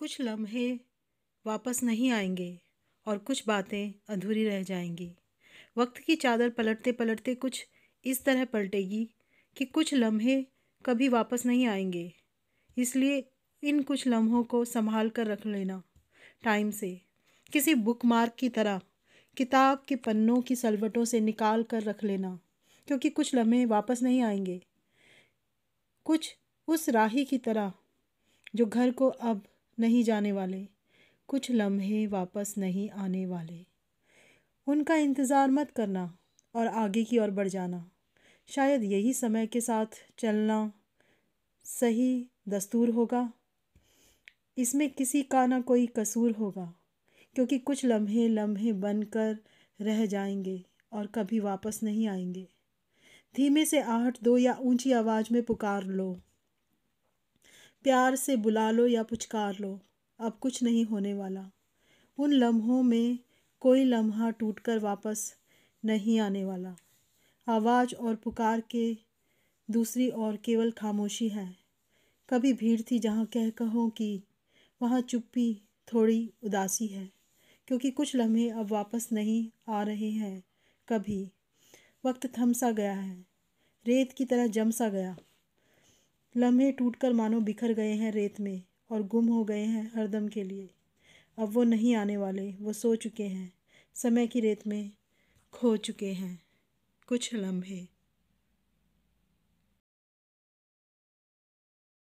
कुछ लम्हे वापस नहीं आएंगे और कुछ बातें अधूरी रह जाएंगी वक्त की चादर पलटते पलटते कुछ इस तरह पलटेगी कि कुछ लम्हे कभी वापस नहीं आएंगे इसलिए इन कुछ लम्हों को संभाल कर रख लेना टाइम से किसी बुक मार्क की तरह किताब के पन्नों की सलवटों से निकाल कर रख लेना क्योंकि कुछ लम्हे वापस नहीं आएंगे कुछ उस राही की तरह जो घर को अब नहीं जाने वाले कुछ लम्हे वापस नहीं आने वाले उनका इंतज़ार मत करना और आगे की ओर बढ़ जाना शायद यही समय के साथ चलना सही दस्तूर होगा इसमें किसी का ना कोई कसूर होगा क्योंकि कुछ लम्हे लम्हे बनकर रह जाएंगे और कभी वापस नहीं आएंगे धीमे से आहट दो या ऊंची आवाज़ में पुकार लो प्यार से बुला लो या पुचकार लो अब कुछ नहीं होने वाला उन लम्हों में कोई लम्हा टूटकर वापस नहीं आने वाला आवाज़ और पुकार के दूसरी ओर केवल खामोशी है कभी भीड़ थी जहाँ कह कहो कि वहाँ चुप्पी थोड़ी उदासी है क्योंकि कुछ लम्हे अब वापस नहीं आ रहे हैं कभी वक्त थम सा गया है रेत की तरह जम सा गया लम्हे टूटकर मानो बिखर गए हैं रेत में और गुम हो गए हैं हरदम के लिए अब वो नहीं आने वाले वो सो चुके हैं समय की रेत में खो चुके हैं कुछ लम्हे